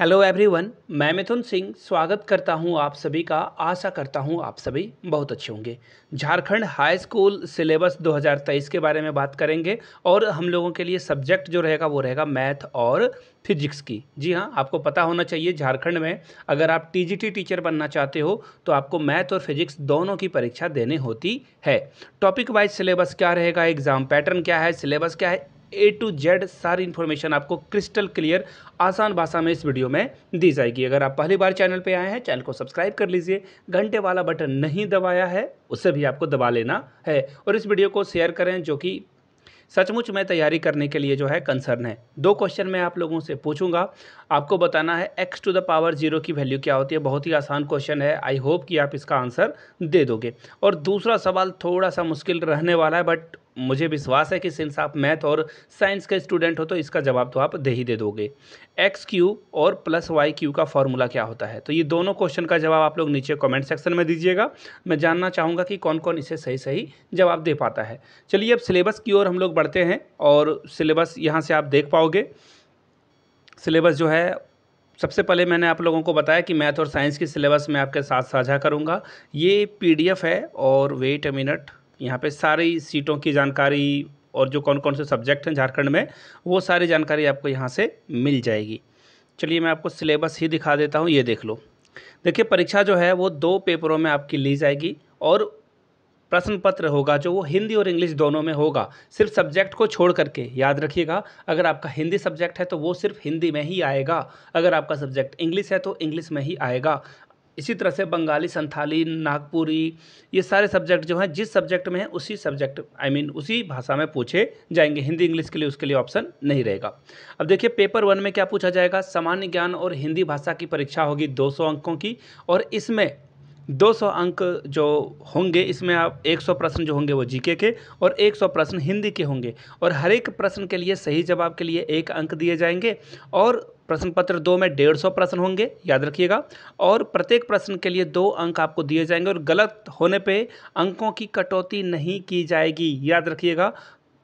hello everyone मैं मिथुन सिंह स्वागत करता हूं आप सभी का आशा करता हूं आप सभी बहुत अच्छे होंगे झारखंड हाई स्कूल सिलेबस 2023 के बारे में बात करेंगे और हम लोगों के लिए सब्जेक्ट जो रहेगा वो रहेगा मैथ और फिजिक्स की जी हाँ आपको पता होना चाहिए झारखंड में अगर आप टीजीटी टीचर बनना चाहते हो तो आपको मैथ और फिजिक्स दोनों की परीक्षा देनी होती है टॉपिक वाइज सिलेबस क्या रहेगा एग्ज़ाम पैटर्न क्या है सिलेबस क्या है ए टू जेड सारी इन्फॉर्मेशन आपको क्रिस्टल क्लियर आसान भाषा में इस वीडियो में दी जाएगी अगर आप पहली बार चैनल पे आए हैं चैनल को सब्सक्राइब कर लीजिए घंटे वाला बटन नहीं दबाया है उसे भी आपको दबा लेना है और इस वीडियो को शेयर करें जो कि सचमुच में तैयारी करने के लिए जो है कंसर्न है दो क्वेश्चन मैं आप लोगों से पूछूंगा आपको बताना है x to the power zero की वैल्यू क्या होती है बहुत ही आसान क्वेश्चन है आई होप कि आप इसका आंसर दे दोगे और दूसरा सवाल थोड़ा सा मुश्किल रहने वाला है बट मुझे विश्वास है कि सिंस आप मैथ और साइंस के स्टूडेंट हो तो इसका जवाब तो आप दे ही दे दोगे एक्स क्यू और प्लस वाई क्यू का फॉर्मूला क्या होता है तो ये दोनों क्वेश्चन का जवाब आप लोग नीचे कमेंट सेक्शन में दीजिएगा मैं जानना चाहूँगा कि कौन कौन इसे सही सही जवाब दे पाता है चलिए अब सिलेबस की ओर हम लोग बढ़ते हैं और सिलेबस यहाँ से आप देख पाओगे सिलेबस जो है सबसे पहले मैंने आप लोगों को बताया कि मैथ और साइंस की सिलेबस मैं आपके साथ साझा करूंगा ये पीडीएफ है और वेट अ मिनट यहाँ पे सारी सीटों की जानकारी और जो कौन कौन से सब्जेक्ट हैं झारखंड में वो सारी जानकारी आपको यहाँ से मिल जाएगी चलिए मैं आपको सिलेबस ही दिखा देता हूँ ये देख लो देखिए परीक्षा जो है वो दो पेपरों में आपकी ली जाएगी और प्रश्न पत्र होगा जो वो हिंदी और इंग्लिश दोनों में होगा सिर्फ सब्जेक्ट को छोड़ करके याद रखिएगा अगर आपका हिंदी सब्जेक्ट है तो वो सिर्फ हिंदी में ही आएगा अगर आपका सब्जेक्ट इंग्लिश है तो इंग्लिश में ही आएगा इसी तरह से बंगाली संथाली नागपुरी ये सारे सब्जेक्ट जो हैं जिस सब्जेक्ट में है उसी subject I I mean mean, उसी भाषा में पूछे जाएंगे हिंदी इंग्लिश के लिए उसके लिए ऑप्शन नहीं रहेगा अब देखिए पेपर वन में क्या पूछा जाएगा सामान्य ज्ञान और हिंदी भाषा की परीक्षा होगी 200 अंकों की और इसमें 200 अंक जो होंगे इसमें आप 100 प्रश्न जो होंगे वो जीके के और 100 प्रश्न हिंदी के होंगे और हर एक प्रश्न के लिए सही जवाब के लिए एक अंक दिए जाएंगे और प्रश्न पत्र दो में डेढ़ सौ प्रश्न होंगे याद रखिएगा और प्रत्येक प्रश्न के लिए दो अंक आपको दिए जाएंगे और गलत होने पे अंकों की कटौती नहीं की जाएगी याद रखिएगा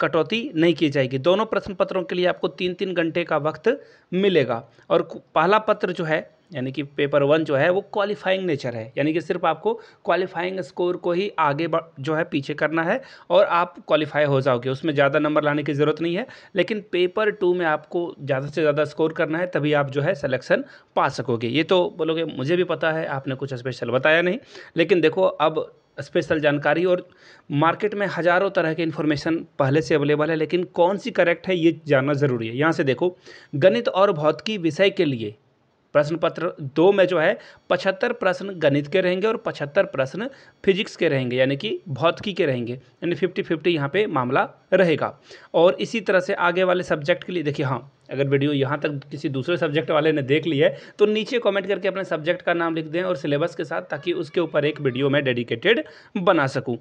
कटौती नहीं की जाएगी दोनों प्रश्न पत्रों के लिए आपको तीन तीन घंटे का वक्त मिलेगा और पहला पत्र जो है यानी कि पेपर वन जो है वो क्वालिफाइंग नेचर है यानी कि सिर्फ आपको क्वालिफाइंग स्कोर को ही आगे जो है पीछे करना है और आप क्वालिफाई हो जाओगे उसमें ज़्यादा नंबर लाने की ज़रूरत नहीं है लेकिन पेपर टू में आपको ज़्यादा से ज़्यादा स्कोर करना है तभी आप जो है सलेक्शन पा सकोगे ये तो बोलोगे मुझे भी पता है आपने कुछ स्पेशल बताया नहीं लेकिन देखो अब स्पेशल जानकारी और मार्केट में हज़ारों तरह के इन्फॉर्मेशन पहले से अवेलेबल है लेकिन कौन सी करेक्ट है ये जानना ज़रूरी है यहाँ से देखो गणित और भौतिकी विषय के लिए प्रश्न पत्र दो में जो है पचहत्तर प्रश्न गणित के रहेंगे और पचहत्तर प्रश्न फिजिक्स के रहेंगे यानी कि भौतिकी के रहेंगे यानी फिफ्टी फिफ्टी यहाँ पे मामला रहेगा और इसी तरह से आगे वाले सब्जेक्ट के लिए देखिए हाँ अगर वीडियो यहाँ तक किसी दूसरे सब्जेक्ट वाले ने देख ली है तो नीचे कमेंट करके अपने सब्जेक्ट का नाम लिख दें और सिलेबस के साथ ताकि उसके ऊपर एक वीडियो मैं डेडिकेटेड बना सकूँ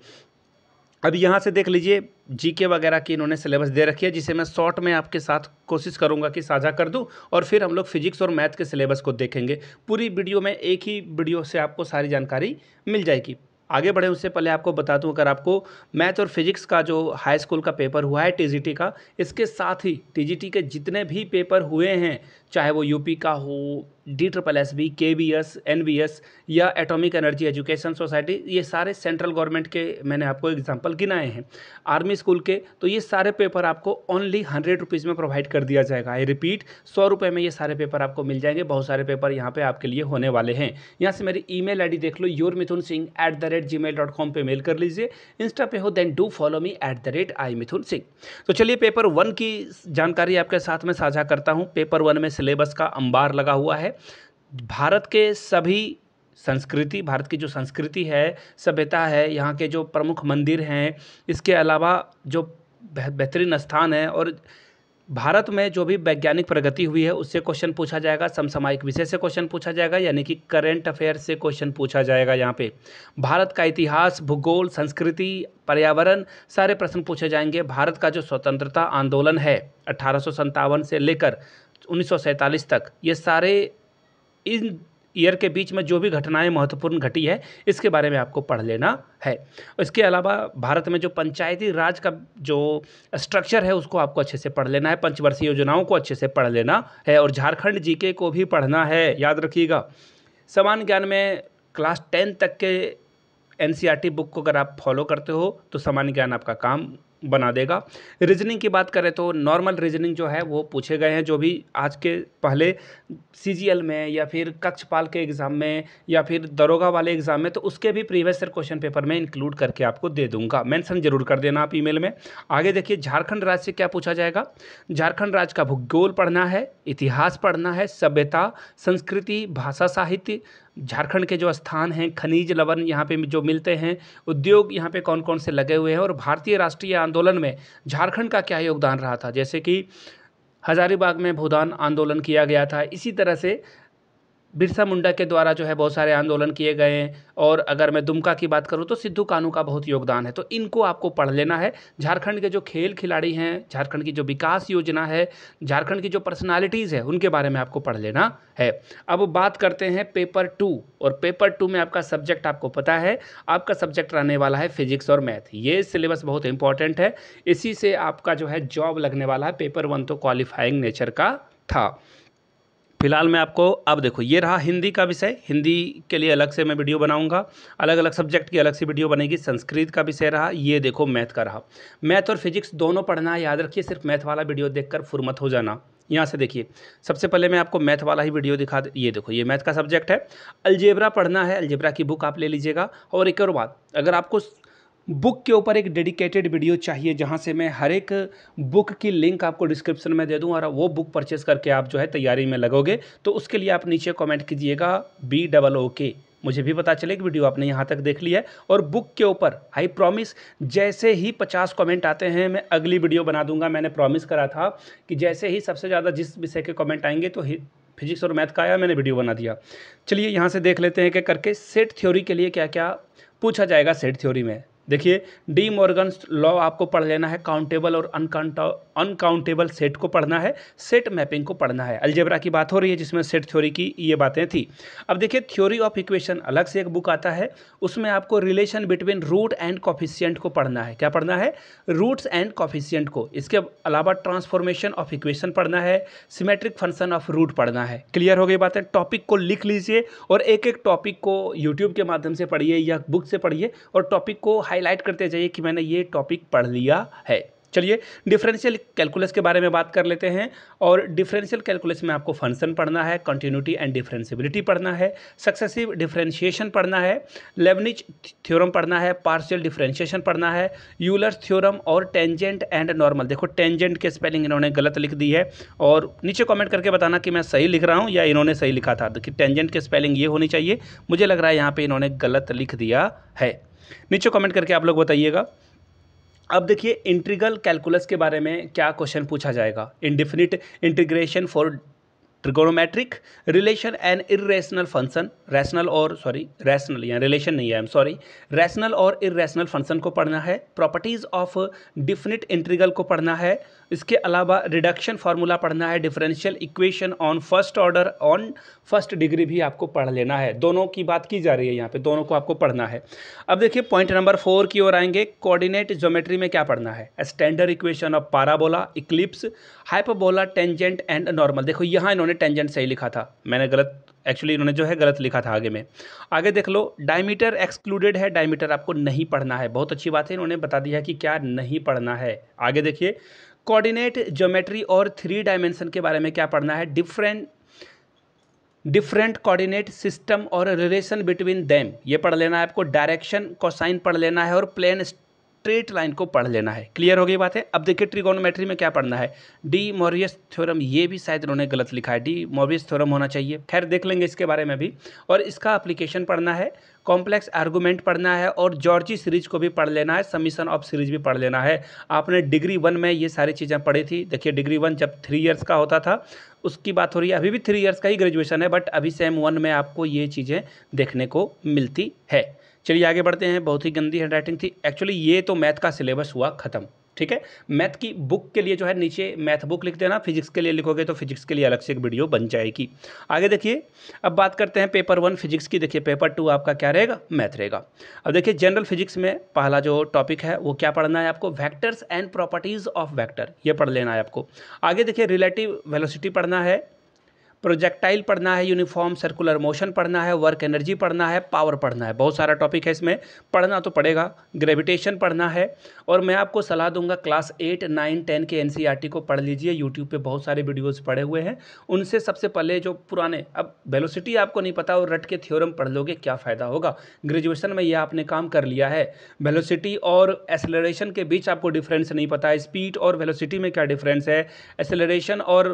अब यहाँ से देख लीजिए जीके वगैरह की इन्होंने सिलेबस दे रखी है जिसे मैं शॉर्ट में आपके साथ कोशिश करूँगा कि साझा कर दूँ और फिर हम लोग फिजिक्स और मैथ के सिलेबस को देखेंगे पूरी वीडियो में एक ही वीडियो से आपको सारी जानकारी मिल जाएगी आगे बढ़े उससे पहले आपको बता दूं अगर आपको मैथ और फिजिक्स का जो हाई स्कूल का पेपर हुआ है टीजीटी का इसके साथ ही टीजीटी के जितने भी पेपर हुए हैं चाहे वो यूपी का हो D triple S B K B S N B S या एटॉमिक एनर्जी एजुकेशन सोसाइटी ये सारे सेंट्रल गवर्नमेंट के मैंने आपको एग्जांपल गिनाए हैं आर्मी स्कूल के तो ये सारे पेपर आपको ओनली हंड्रेड रुपीज़ में प्रोवाइड कर दिया जाएगा आई रिपीट सौ रुपये में ये सारे पेपर आपको मिल जाएंगे बहुत सारे पेपर यहाँ पर आपके लिए होने वाले हैं यहाँ से मेरी आई डी देख लो your Mithun Singh at the rate G mail dot com पर मेल कर लीजिए इंस्टा पे हो then do follow me at the rate I Mithun Singh तो चलिए पेपर वन की जानकारी आपके साथ में साझा करता हूँ पेपर वन में सिलेबस का अंबार लगा हुआ है भारत के सभी संस्कृति भारत की जो संस्कृति है सभ्यता है यहाँ के जो प्रमुख मंदिर हैं इसके अलावा जो बेहतरीन स्थान है और भारत में जो भी वैज्ञानिक प्रगति हुई है उससे क्वेश्चन पूछा जाएगा समसामयिक विषय से क्वेश्चन पूछा जाएगा यानी कि करेंट अफेयर से क्वेश्चन पूछा जाएगा यहाँ पे भारत का इतिहास भूगोल संस्कृति पर्यावरण सारे प्रश्न पूछे जाएंगे भारत का जो स्वतंत्रता आंदोलन है अठारह से लेकर उन्नीस तक ये सारे इन ईयर के बीच में जो भी घटनाएं महत्वपूर्ण घटी है इसके बारे में आपको पढ़ लेना है इसके अलावा भारत में जो पंचायती राज का जो स्ट्रक्चर है उसको आपको अच्छे से पढ़ लेना है पंचवर्षीय योजनाओं को अच्छे से पढ़ लेना है और झारखंड जीके को भी पढ़ना है याद रखिएगा समान ज्ञान में क्लास टेन तक के एन बुक e को अगर आप फॉलो करते हो तो सामान्य ज्ञान आपका काम बना देगा रीजनिंग की बात करें तो नॉर्मल रीजनिंग जो है वो पूछे गए हैं जो भी आज के पहले सी में या फिर कक्षपाल के एग्ज़ाम में या फिर दरोगा वाले एग्ज़ाम में तो उसके भी प्रीवियस ईयर क्वेश्चन पेपर में इंक्लूड करके आपको दे दूंगा मैंसन जरूर कर देना आप ई में आगे देखिए झारखंड राज्य से क्या पूछा जाएगा झारखंड राज्य का भूगोल पढ़ना है इतिहास पढ़ना है सभ्यता संस्कृति भाषा साहित्य झारखंड के जो स्थान हैं खनिज लवण यहाँ पे जो मिलते हैं उद्योग यहाँ पे कौन कौन से लगे हुए हैं और भारतीय राष्ट्रीय आंदोलन में झारखंड का क्या योगदान रहा था जैसे कि हजारीबाग में भूदान आंदोलन किया गया था इसी तरह से बिरसा मुंडा के द्वारा जो है बहुत सारे आंदोलन किए गए हैं और अगर मैं दुमका की बात करूँ तो सिद्धू कानू का बहुत योगदान है तो इनको आपको पढ़ लेना है झारखंड के जो खेल खिलाड़ी हैं झारखंड की जो विकास योजना है झारखंड की जो पर्सनालिटीज़ है उनके बारे में आपको पढ़ लेना है अब बात करते हैं पेपर टू और पेपर टू में आपका सब्जेक्ट आपको पता है आपका सब्जेक्ट रहने वाला है फिजिक्स और मैथ ये सिलेबस बहुत इंपॉर्टेंट है इसी से आपका जो है जॉब लगने वाला है पेपर वन तो क्वालिफाइंग नेचर का था फ़िलहाल मैं आपको अब देखो ये रहा हिंदी का विषय हिंदी के लिए अलग से मैं वीडियो बनाऊंगा अलग अलग सब्जेक्ट की अलग से वीडियो बनेगी संस्कृत का विषय रहा ये देखो मैथ का रहा मैथ और फिजिक्स दोनों पढ़ना याद रखिए सिर्फ मैथ वाला वीडियो देखकर फुरमत हो जाना यहाँ से देखिए सबसे पहले मैं आपको मैथ वाला ही वीडियो दिखा ये देखो ये मैथ का सब्जेक्ट है अलजेब्रा पढ़ना है अलजेब्रा की बुक आप ले लीजिएगा और एक और बात अगर आपको बुक के ऊपर एक डेडिकेटेड वीडियो चाहिए जहाँ से मैं हर एक बुक की लिंक आपको डिस्क्रिप्शन में दे दूँ और वो बुक परचेस करके आप जो है तैयारी में लगोगे तो उसके लिए आप नीचे कमेंट कीजिएगा बी डबल ओ के मुझे भी पता चले कि वीडियो आपने यहाँ तक देख ली है और बुक के ऊपर आई प्रॉमिस जैसे ही 50 कमेंट आते हैं मैं अगली वीडियो बना दूंगा मैंने प्रॉमिस करा था कि जैसे ही सबसे ज़्यादा जिस विषय के कमेंट आएंगे तो फिजिक्स और मैथ का आया मैंने वीडियो बना दिया चलिए यहाँ से देख लेते हैं कि करके सेट थ्योरी के लिए क्या क्या पूछा जाएगा सेट थ्योरी में देखिए डी मॉर्गन लॉ आपको पढ़ लेना है काउंटेबल और अनकाउंट अनकाउंटेबल सेट को पढ़ना है सेट मैपिंग को पढ़ना है अल्जेब्रा की बात हो रही है जिसमें सेट थ्योरी की ये बातें थी अब देखिए थ्योरी ऑफ इक्वेशन अलग से एक बुक आता है उसमें आपको relation between root and coefficient को पढ़ना है क्या पढ़ना है रूट्स एंड कॉफिशियंट को इसके अलावा ट्रांसफॉर्मेशन ऑफ इक्वेशन पढ़ना है सिमेट्रिक फंक्शन ऑफ रूट पढ़ना है क्लियर हो गई बातें टॉपिक को लिख लीजिए और एक एक टॉपिक को यूट्यूब के माध्यम से पढ़िए या बुक से पढ़िए और टॉपिक को हाई हाईलाइट करते जाइए कि मैंने ये टॉपिक पढ़ लिया है चलिए डिफरेंशियल कैलकुलस के बारे में बात कर लेते हैं और डिफरेंशियल कैलकुलस में आपको फंक्शन पढ़ना है कंटिन्यूटी एंड डिफरेंसिबिलिटी पढ़ना है सक्सेसिव डिफरेंशिएशन पढ़ना है लेवनिच थ्योरम पढ़ना है पार्शियल डिफरेंशिएशन पढ़ना है यूलर्स थ्योरम और टेंजेंट एंड नॉर्मल देखो टेंजेंट के स्पेलिंग इन्होंने गलत लिख दी है और नीचे कॉमेंट करके बताना कि मैं सही लिख रहा हूँ या इन्होंने सही लिखा था कि टेंजेंट के स्पेलिंग ये होनी चाहिए मुझे लग रहा है यहाँ पर इन्होंने गलत लिख दिया है नीचे कमेंट करके आप लोग बताइएगा अब देखिए इंट्रीगल कैलकुलस के बारे में क्या क्वेश्चन पूछा जाएगा indefinite integration for trigonometric relation and irrational function rational और सॉरी रैशनल या रिलेशन नहीं है आई एम सॉरी रैशनल और इरेशनल फंक्शन को पढ़ना है प्रॉपर्टीज़ ऑफ डिफिनिट इंट्रीगल को पढ़ना है इसके अलावा रिडक्शन फार्मूला पढ़ना है differential equation on first order on first degree भी आपको पढ़ लेना है दोनों की बात की जा रही है यहाँ पे दोनों को आपको पढ़ना है अब देखिए पॉइंट नंबर फोर की ओर आएंगे कोऑर्डिनेट ज्योमेट्री में क्या पढ़ना है standard equation of parabola ellipse hyperbola tangent and normal देखो यहाँ इन्होंने टेंजेंट सही लिखा था मैंने गलत एक्चुअली इन्होंने जो है गलत लिखा था आगे में आगे देख लो डायमीटर एक्सक्लूडेड है डायमीटर आपको नहीं पढ़ना है बहुत अच्छी बात है इन्होंने बता दिया कि क्या नहीं पढ़ना है आगे देखिए कोऑर्डिनेट ज्योमेट्री और थ्री डायमेंशन के बारे में क्या पढ़ना है डिफरेंट डिफरेंट कोऑर्डिनेट सिस्टम और रिलेशन बिटवीन देम ये पढ़ लेना है आपको डायरेक्शन कोसाइन पढ़ लेना है और प्लेन स्ट्रेट लाइन को पढ़ लेना है क्लियर हो गई बात है अब देखिए ट्रिगोनोमेट्री में क्या पढ़ना है डी मोरियस थ्योरम ये भी शायद उन्होंने गलत लिखा है डी मोरियस थ्योरम होना चाहिए खैर देख लेंगे इसके बारे में भी और इसका अप्लीकेशन पढ़ना है कॉम्प्लेक्स आर्गूमेंट पढ़ना है और जॉर्जी सीरीज को भी पढ़ लेना है समीशन ऑफ सीरीज भी पढ़ लेना है आपने डिग्री वन में ये सारी चीज़ें पढ़ी थी देखिए डिग्री वन जब थ्री ईयर्स का होता था उसकी बात हो रही है अभी भी थ्री ईयर्स का ही ग्रेजुएशन है बट अभी सेम वन में आपको ये चीज़ें देखने को मिलती है चलिए आगे बढ़ते हैं बहुत ही गंदी हैंड राइटिंग थी एक्चुअली ये तो मैथ का सिलेबस हुआ ख़त्म ठीक है मैथ की बुक के लिए जो है नीचे मैथ बुक लिख देना फिजिक्स के लिए लिखोगे तो फिजिक्स के लिए अलग से एक वीडियो बन जाएगी आगे देखिए अब बात करते हैं पेपर वन फिजिक्स की देखिए पेपर टू आपका क्या रहेगा मैथ रहेगा अब देखिए जनरल फिजिक्स में पहला जो टॉपिक है वो क्या पढ़ना है आपको vectors and properties of vector ये पढ़ लेना है आपको आगे देखिए रिलेटिव वेलोसिटी पढ़ना है प्रोजेक्टाइल पढ़ना है यूनिफॉर्म सर्कुलर मोशन पढ़ना है वर्क एनर्जी पढ़ना है पावर पढ़ना है बहुत सारा टॉपिक है इसमें पढ़ना तो पड़ेगा ग्रेविटेशन पढ़ना है और मैं आपको सलाह दूंगा क्लास एट नाइन टेन के एन e को पढ़ लीजिए यूट्यूब पर बहुत सारे वीडियोज़ पढ़े हुए हैं उनसे सबसे पहले जो पुराने अब वेलोसिटी आपको नहीं पता और रट के थ्योरम पढ़ लोगे क्या फ़ायदा होगा ग्रेजुएशन में यह आपने काम कर लिया है वेलोसिटी और एसेलरेशन के बीच आपको डिफरेंस नहीं पता है स्पीड और वेलोसिटी में क्या डिफरेंस है एसेलरेशन और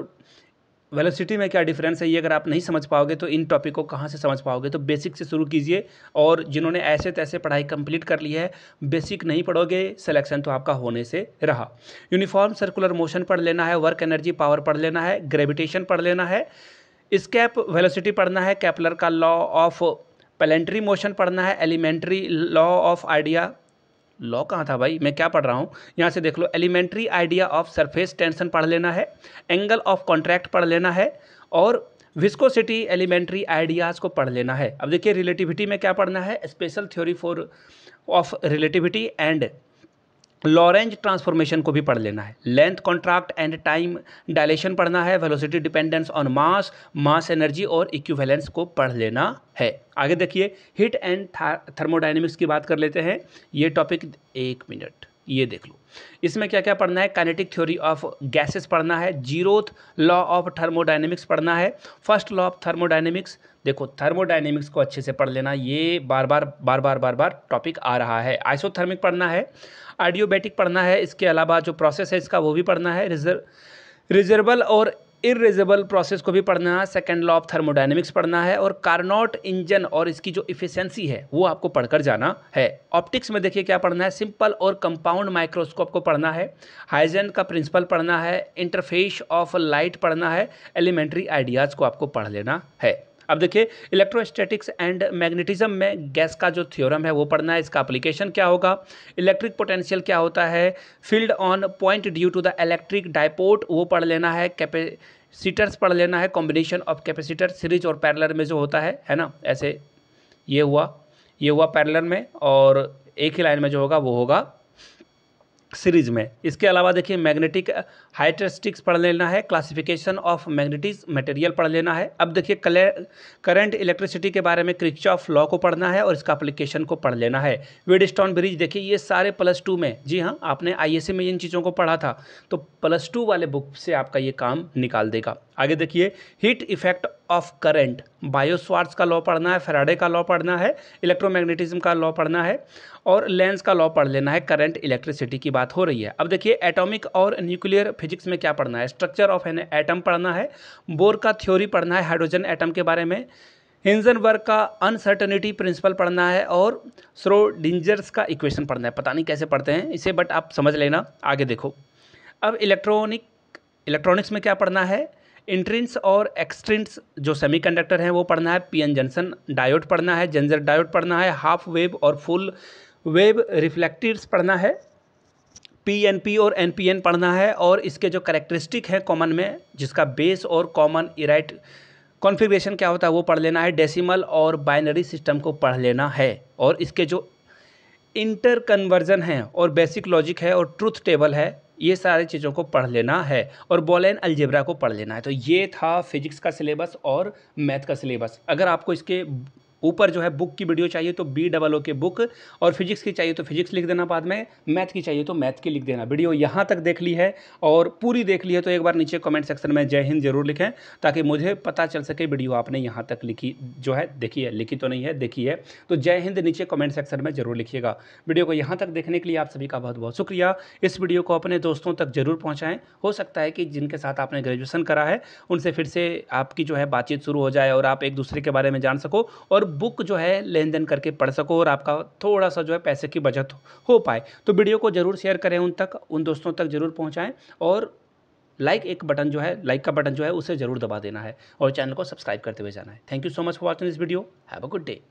वेलोसिटी में क्या डिफरेंस है ये अगर आप नहीं समझ पाओगे तो इन टॉपिक को कहाँ से समझ पाओगे तो बेसिक से शुरू कीजिए और जिन्होंने ऐसे तैसे पढ़ाई कंप्लीट कर ली है बेसिक नहीं पढ़ोगे सिलेक्शन तो आपका होने से रहा यूनिफॉर्म सर्कुलर मोशन पढ़ लेना है वर्क एनर्जी पावर पढ़ लेना है ग्रेविटेशन पढ़ लेना है स्कैप वेलोसिटी पढ़ना है कैपलर का लॉ ऑफ पेलेंट्री मोशन पढ़ना है elementary law of idea law कहाँ था भाई मैं क्या पढ़ रहा हूँ यहाँ से देख लो elementary idea of surface tension पढ़ लेना है एंगल ऑफ कॉन्ट्रैक्ट पढ़ लेना है और विस्कोसिटी एलिमेंट्री आइडियाज़ को पढ़ लेना है अब देखिए रिलेटिविटी में क्या पढ़ना है special theory for of relativity and Lorentz transformation को भी पढ़ लेना है length contract and time dilation पढ़ना है velocity dependence on mass mass energy और इक्विवेलेंस को पढ़ लेना है आगे देखिए हीट एंड थर्मोडाइनमिक्स की बात कर लेते हैं ये टॉपिक एक मिनट ये देख लो इसमें क्या क्या पढ़ना है काइनेटिक थ्योरी ऑफ गैसेस पढ़ना है जीरोथ लॉ ऑफ थर्मोडाइनमिक्स पढ़ना है फर्स्ट लॉ ऑफ थर्मोडाइनमिक्स देखो थर्मोडाइनेमिक्स को अच्छे से पढ़ लेना ये बार बार बार बार बार बार टॉपिक आ रहा है आइसोथर्मिक पढ़ना है आडियोबैटिक पढ़ना है इसके अलावा जो प्रोसेस है इसका वो भी पढ़ना है रिजर्व रिजर्बल और इरेजेबल प्रोसेस को भी पढ़ना है सेकेंड लॉ ऑफ थर्मोडाइनमिक्स पढ़ना है और कारनॉट इंजन और इसकी जो इफिशेंसी है वो आपको पढ़कर जाना है ऑप्टिक्स में देखिए क्या पढ़ना है सिंपल और कंपाउंड माइक्रोस्कोप को पढ़ना है हाइजन का प्रिंसिपल पढ़ना है इंटरफेस ऑफ लाइट पढ़ना है एलिमेंट्री आइडियाज़ को आपको पढ़ लेना है अब देखिए इलेक्ट्रोस्टैटिक्स एंड मैग्नेटिज्म में गैस का जो थ्योरम है वो पढ़ना है इसका अप्लीकेशन क्या होगा इलेक्ट्रिक पोटेंशियल क्या होता है field on point due to the electric dipole वो पढ़ लेना है कैपे सीटर्स पढ़ लेना है कॉम्बिनेशन ऑफ कैपेसिटर सीरीज और पैरलर में जो होता है है ना ऐसे ये हुआ ये हुआ पैरलर में और एक ही लाइन में जो होगा वो होगा सीरीज में इसके अलावा देखिए मैग्नेटिक हाइटस्टिक्स पढ़ लेना है क्लासिफिकेशन ऑफ मैग्नेटिक मटेरियल पढ़ लेना है अब देखिए कले करेंट इलेक्ट्रिसिटी के बारे में क्रिक्च ऑफ लॉ को पढ़ना है और इसका अप्लीकेशन को पढ़ लेना है वेडस्टॉन ब्रिज देखिए ये सारे प्लस टू में जी हाँ आपने आई में इन चीज़ों को पढ़ा था तो प्लस टू वाले बुक से आपका ये काम निकाल देगा आगे देखिए heat effect of current Biot Savart's का लॉ पढ़ना है फेराडे का लॉ पढ़ना है इलेक्ट्रोमैग्नेटिज्म का लॉ पढ़ना है और लेंस का लॉ पढ़ लेना है करंट इलेक्ट्रिसिटी की बात हो रही है अब देखिए एटॉमिक और न्यूक्लियर फिजिक्स में क्या पढ़ना है स्ट्रक्चर ऑफ एन एटम पढ़ना है बोर का थ्योरी पढ़ना है हाइड्रोजन एटम के बारे में वर्ग का अनसर्टनिटी प्रिंसिपल पढ़ना है और स्रोडिंजर्स का इक्वेशन पढ़ना है पता नहीं कैसे पढ़ते हैं इसे बट आप समझ लेना आगे देखो अब इलेक्ट्रॉनिक इलेक्ट्रॉनिक्स में क्या पढ़ना है इंट्रिंस और एक्सट्रेंस जो सेमीकंडक्टर हैं वो पढ़ना है पीएन जंक्शन डायोड पढ़ना है जेंजर डायोड पढ़ना है हाफ वेव और फुल वेव रिफ्लेक्टर्स पढ़ना है पी एन पी और एन पी एन पढ़ना है और इसके जो करेक्टरिस्टिक हैं कॉमन में जिसका बेस और कॉमन इराइट कॉन्फ़िगरेशन क्या होता है वो पढ़ लेना है डेसीमल और बाइनरी सिस्टम को पढ़ लेना है और इसके जो इंटर कन्वर्जन है और बेसिक लॉजिक है और ट्रूथ टेबल है ये सारी चीज़ों को पढ़ लेना है और बोलेन अलजेब्रा को पढ़ लेना है तो ये था फिजिक्स का सिलेबस और मैथ का सिलेबस अगर आपको इसके ऊपर जो है बुक की वीडियो चाहिए तो बी डबल ओ के बुक और फिजिक्स की चाहिए तो फिजिक्स लिख देना बाद में मैथ की चाहिए तो मैथ की लिख देना वीडियो यहाँ तक देख ली है और पूरी देख ली है तो एक बार नीचे कमेंट सेक्शन में जय हिंद जरूर लिखें ताकि मुझे पता चल सके वीडियो आपने यहाँ तक लिखी जो है देखी है लिखी तो नहीं है देखी है तो जय हिंद नीचे कॉमेंट सेक्शन में जरूर लिखिएगा वीडियो को यहाँ तक देखने के लिए आप सभी का बहुत बहुत शुक्रिया इस वीडियो को अपने दोस्तों तक जरूर पहुँचाएँ हो सकता है कि जिनके साथ आपने ग्रेजुएसन करा है उनसे फिर से आपकी जो है बातचीत शुरू हो जाए और आप एक दूसरे के बारे में जान सको और बुक जो है लेन देन करके पढ़ सको और आपका थोड़ा सा जो है पैसे की बचत हो पाए तो वीडियो को ज़रूर शेयर करें उन तक उन दोस्तों तक ज़रूर पहुँचाएँ और लाइक एक बटन जो है लाइक का बटन जो है उसे ज़रूर दबा देना है और चैनल को सब्सक्राइब करते हुए जाना है thank you so much for watching this video have a good day